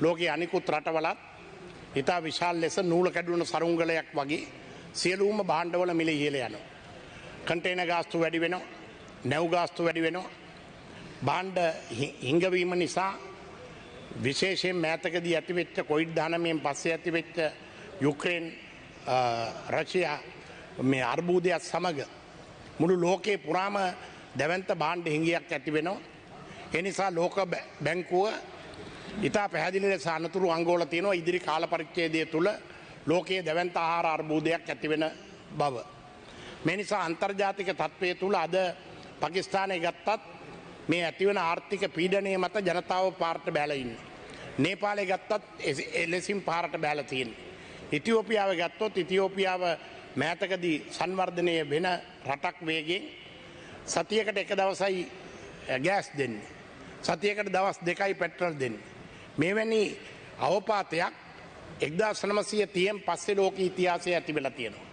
ලෝකයේ අනිකුත් රටවලත් ඉතා විශාල් ලෙස නූල කැඩුණු සරුංගලයක් වගේ සියලූම බාණ්ඩවල මිල ඉහල යනවා. කටේන ගාස්තු වැඩි වෙනවා නැව්ගාස්තු වැඩි වෙනවා. බාණ්ඩ හිංගවීම නිසා විශේෂයෙන් මෑතකදී ඇතිවෙච්ච කොයිඩ් ධනමයෙන් පස්සේ ඇතිවෙච්ච යුක්‍රේන් රශයා මේ අර්බූදයක් සමඟ මුළු ලෝකයේ පුරාම දැවන්ත බාණ්ඩ හිංගියක් ඇතිවෙනවා. එනිසා ලෝක බැංකුව ඉතා පැහැදිලි ලෙස අනතුරු අංගෝල තියෙනවා ඉදිරි කාල පරිච්ඡේදය තුළ ලෝකයේ දැවන්ත ආහාර අර්බුදයක් ඇතිවෙන බව. මේ නිසා අන්තර්ජාතික තත්ත්වය තුළ අද පකිස්ථානය ගත්තත් මේ ඇතිවන ආර්ථික පීඩනය මත ජනතාව පාර්ට බැලඉන්න. නේපාලය ගත්තත් එලෙසිම් පාරට බැලතියෙන්. ඉතිෝපියාව ගත්තොත් ඉතිෝපියාව මෑතකදී සංවර්ධනය වෙන රටක් වේගෙන් සතියකට එක දවසයි ගෑස් දෙන්න. සතියකට දවස් දෙකයි පෙට්‍රල් දෙන්නේ. මෙවැනි අවපාතයක් එක්දා සනමසය තියෙන් පස්සේ ලෝක ඉතිහාසය ඇතිවෙලා තියෙනවා.